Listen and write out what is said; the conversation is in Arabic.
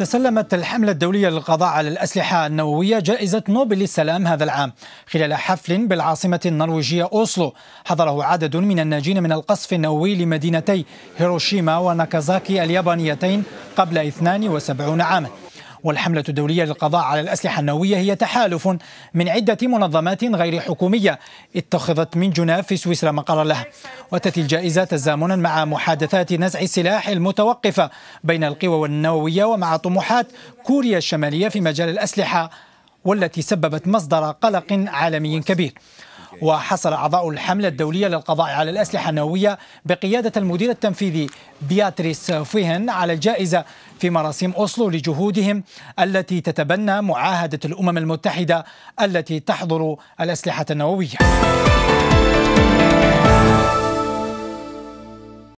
تسلمت الحملة الدولية للقضاء على الأسلحة النووية جائزة نوبل للسلام هذا العام خلال حفل بالعاصمة النرويجية أوسلو حضره عدد من الناجين من القصف النووي لمدينتي هيروشيما وناكازاكي اليابانيتين قبل 72 عاما والحملة الدولية للقضاء على الأسلحة النووية هي تحالف من عدة منظمات غير حكومية اتخذت من جنيف في سويسرا مقرا لها وتأتي الجائزة تزامنا مع محادثات نزع السلاح المتوقفة بين القوى النووية ومع طموحات كوريا الشمالية في مجال الأسلحة والتي سببت مصدر قلق عالمي كبير وحصل أعضاء الحملة الدولية للقضاء على الأسلحة النووية بقيادة المدير التنفيذي بياتريس فيهن على الجائزة في مراسيم أوسلو لجهودهم التي تتبنى معاهدة الأمم المتحدة التي تحظر الأسلحة النووية